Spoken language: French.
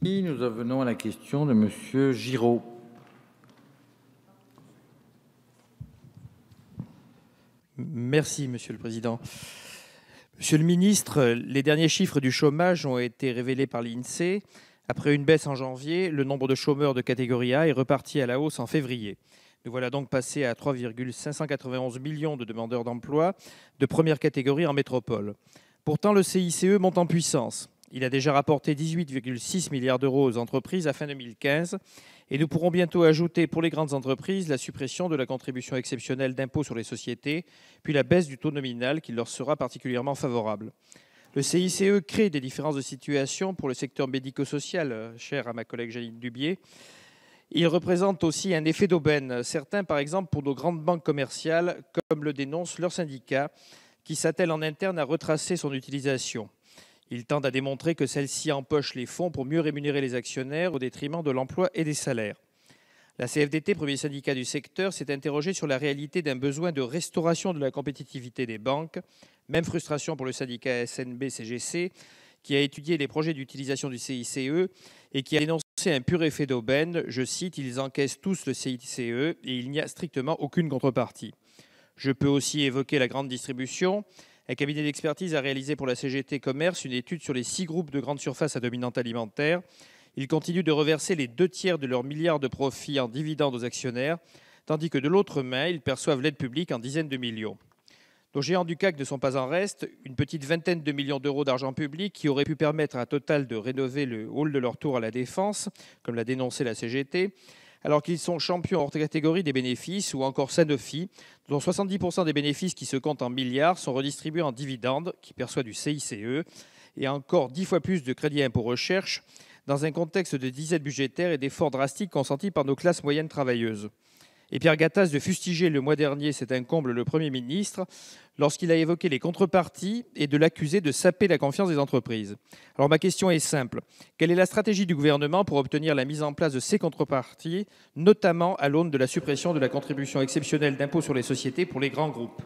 Nous en venons à la question de Monsieur Giraud. Merci, Monsieur le Président. Monsieur le Ministre, les derniers chiffres du chômage ont été révélés par l'INSEE. Après une baisse en janvier, le nombre de chômeurs de catégorie A est reparti à la hausse en février. Nous voilà donc passés à 3,591 millions de demandeurs d'emploi de première catégorie en métropole. Pourtant, le CICE monte en puissance. Il a déjà rapporté 18,6 milliards d'euros aux entreprises à fin 2015 et nous pourrons bientôt ajouter pour les grandes entreprises la suppression de la contribution exceptionnelle d'impôt sur les sociétés, puis la baisse du taux nominal qui leur sera particulièrement favorable. Le CICE crée des différences de situation pour le secteur médico-social, cher à ma collègue Janine Dubié. Il représente aussi un effet d'aubaine. Certains, par exemple, pour nos grandes banques commerciales, comme le dénonce leur syndicat qui s'attelle en interne à retracer son utilisation. Il tend à démontrer que celle-ci empoche les fonds pour mieux rémunérer les actionnaires au détriment de l'emploi et des salaires. La CFDT, premier syndicat du secteur, s'est interrogée sur la réalité d'un besoin de restauration de la compétitivité des banques. Même frustration pour le syndicat SNB-CGC, qui a étudié les projets d'utilisation du CICE et qui a dénoncé un pur effet d'aubaine. Je cite, ils encaissent tous le CICE et il n'y a strictement aucune contrepartie. Je peux aussi évoquer la grande distribution un cabinet d'expertise a réalisé pour la CGT Commerce une étude sur les six groupes de grandes surfaces à dominante alimentaire. Ils continuent de reverser les deux tiers de leurs milliards de profits en dividendes aux actionnaires, tandis que de l'autre main, ils perçoivent l'aide publique en dizaines de millions. Nos géants du CAC ne sont pas en reste. Une petite vingtaine de millions d'euros d'argent public qui aurait pu permettre à Total de rénover le hall de leur tour à la Défense, comme l'a dénoncé la CGT, alors qu'ils sont champions hors catégorie des bénéfices, ou encore Sanofi, dont 70% des bénéfices qui se comptent en milliards sont redistribués en dividendes, qui perçoit du CICE, et encore 10 fois plus de crédits impôts recherche, dans un contexte de disette budgétaire et d'efforts drastiques consentis par nos classes moyennes travailleuses et Pierre Gattaz de fustiger le mois dernier, c'est un comble, le Premier ministre, lorsqu'il a évoqué les contreparties et de l'accuser de saper la confiance des entreprises. Alors ma question est simple. Quelle est la stratégie du gouvernement pour obtenir la mise en place de ces contreparties, notamment à l'aune de la suppression de la contribution exceptionnelle d'impôt sur les sociétés pour les grands groupes